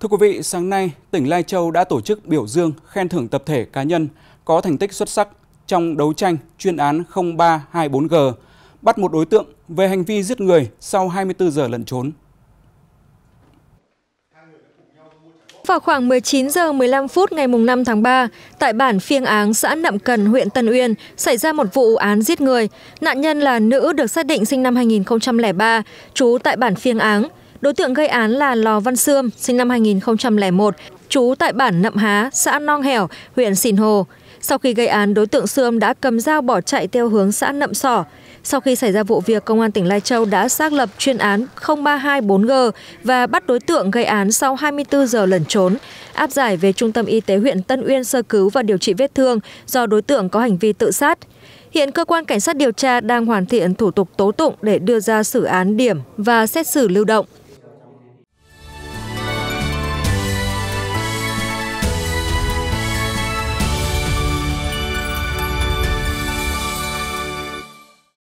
Thưa quý vị, sáng nay, tỉnh Lai Châu đã tổ chức biểu dương khen thưởng tập thể cá nhân có thành tích xuất sắc trong đấu tranh chuyên án 0324G, bắt một đối tượng về hành vi giết người sau 24 giờ lẩn trốn. Vào khoảng 19 giờ 15 phút ngày 5 tháng 3, tại bản Phiêng Áng, xã Nậm Cần, huyện Tân Uyên, xảy ra một vụ án giết người. Nạn nhân là nữ được xác định sinh năm 2003, trú tại bản Phiêng Áng. Đối tượng gây án là Lò Văn Sươm, sinh năm 2001, trú tại bản Nậm Há, xã Nong Hẻo, huyện Sìn Hồ. Sau khi gây án, đối tượng Sươm đã cầm dao bỏ chạy theo hướng xã Nậm Sỏ. Sau khi xảy ra vụ việc, Công an tỉnh Lai Châu đã xác lập chuyên án 0324G và bắt đối tượng gây án sau 24 giờ lẩn trốn, áp giải về Trung tâm Y tế huyện Tân Uyên sơ cứu và điều trị vết thương do đối tượng có hành vi tự sát. Hiện cơ quan cảnh sát điều tra đang hoàn thiện thủ tục tố tụng để đưa ra xử án điểm và xét xử lưu động.